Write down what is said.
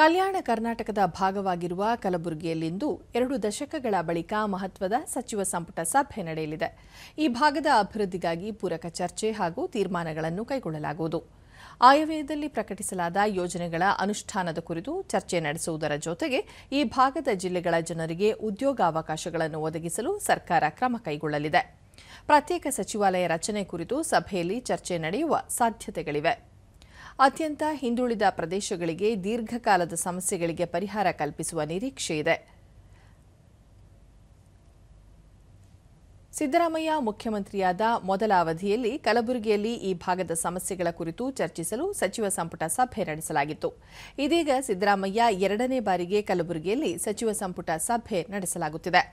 ಕಲ್ಯಾಣ ಕರ್ನಾಟಕದ ಭಾಗವಾಗಿರುವ ಕಲಬುರಗಿಯಲ್ಲಿಂದು ಎರಡು ದಶಕಗಳ ಬಳಿಕ ಮಹತ್ವದ ಸಚಿವ ಸಂಪುಟ ಸಭೆ ನಡೆಯಲಿದೆ ಈ ಭಾಗದ ಅಭಿವೃದ್ಧಿಗಾಗಿ ಪೂರಕ ಚರ್ಚೆ ಹಾಗೂ ತೀರ್ಮಾನಗಳನ್ನು ಕೈಗೊಳ್ಳಲಾಗುವುದು ಆಯವ್ಯಯದಲ್ಲಿ ಪ್ರಕಟಿಸಲಾದ ಯೋಜನೆಗಳ ಅನುಷ್ಠಾನದ ಕುರಿತು ಚರ್ಚೆ ನಡೆಸುವುದರ ಜೊತೆಗೆ ಈ ಭಾಗದ ಜಿಲ್ಲೆಗಳ ಜನರಿಗೆ ಉದ್ಯೋಗಾವಕಾಶಗಳನ್ನು ಒದಗಿಸಲು ಸರ್ಕಾರ ಕ್ರಮ ಕೈಗೊಳ್ಳಲಿದೆ ಪ್ರತ್ಯೇಕ ಸಚಿವಾಲಯ ರಚನೆ ಕುರಿತು ಸಭೆಯಲ್ಲಿ ಚರ್ಚೆ ನಡೆಯುವ ಸಾಧ್ಯತೆಗಳಿವೆ ಅತ್ಯಂತ ಹಿಂದುಳಿದ ಪ್ರದೇಶಗಳಿಗೆ ದೀರ್ಘಕಾಲದ ಸಮಸ್ಯೆಗಳಿಗೆ ಪರಿಹಾರ ಕಲ್ಪಿಸುವ ನಿರೀಕ್ಷೆ ಇದೆ ಸಿದ್ದರಾಮಯ್ಯ ಮುಖ್ಯಮಂತ್ರಿಯಾದ ಮೊದಲ ಅವಧಿಯಲ್ಲಿ ಕಲಬುರಗಿಯಲ್ಲಿ ಈ ಭಾಗದ ಸಮಸ್ಯೆಗಳ ಕುರಿತು ಚರ್ಚಿಸಲು ಸಚಿವ ಸಂಪುಟ ಸಭೆ ನಡೆಸಲಾಗಿತ್ತು ಇದೀಗ ಸಿದ್ದರಾಮಯ್ಯ ಎರಡನೇ ಬಾರಿಗೆ ಕಲಬುರಗಿಯಲ್ಲಿ ಸಚಿವ ಸಂಪುಟ ಸಭೆ ನಡೆಸಲಾಗುತ್ತಿದೆ